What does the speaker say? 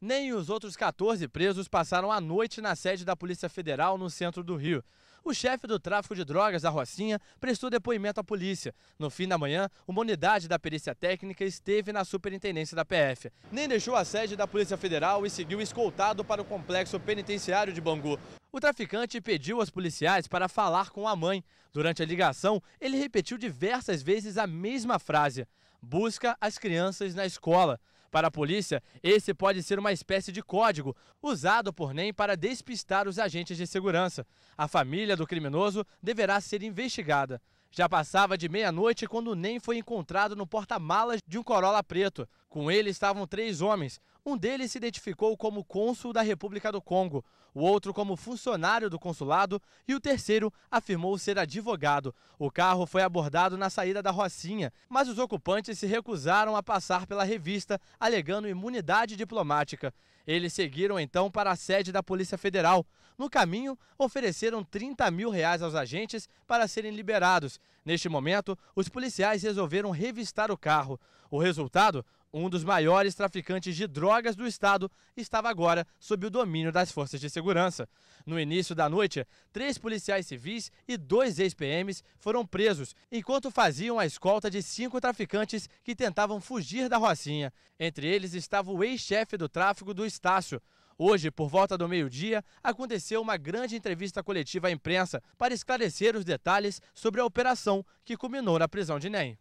Nem os outros 14 presos passaram a noite na sede da Polícia Federal no centro do Rio. O chefe do tráfico de drogas da Rocinha prestou depoimento à polícia. No fim da manhã, uma unidade da perícia técnica esteve na superintendência da PF. Nem deixou a sede da Polícia Federal e seguiu escoltado para o complexo penitenciário de Bangu. O traficante pediu aos policiais para falar com a mãe. Durante a ligação, ele repetiu diversas vezes a mesma frase: busca as crianças na escola. Para a polícia, esse pode ser uma espécie de código usado por NEM para despistar os agentes de segurança. A família do criminoso deverá ser investigada. Já passava de meia-noite quando NEM foi encontrado no porta-malas de um Corolla preto. Com ele estavam três homens, um deles se identificou como cônsul da República do Congo, o outro como funcionário do consulado e o terceiro afirmou ser advogado. O carro foi abordado na saída da Rocinha, mas os ocupantes se recusaram a passar pela revista, alegando imunidade diplomática. Eles seguiram então para a sede da Polícia Federal. No caminho, ofereceram 30 mil reais aos agentes para serem liberados. Neste momento, os policiais resolveram revistar o carro. O resultado? Um dos maiores traficantes de drogas do estado estava agora sob o domínio das forças de segurança. No início da noite, três policiais civis e dois ex-PMs foram presos enquanto faziam a escolta de cinco traficantes que tentavam fugir da Rocinha. Entre eles estava o ex-chefe do tráfico do Estácio. Hoje, por volta do meio-dia, aconteceu uma grande entrevista coletiva à imprensa para esclarecer os detalhes sobre a operação que culminou na prisão de Nem.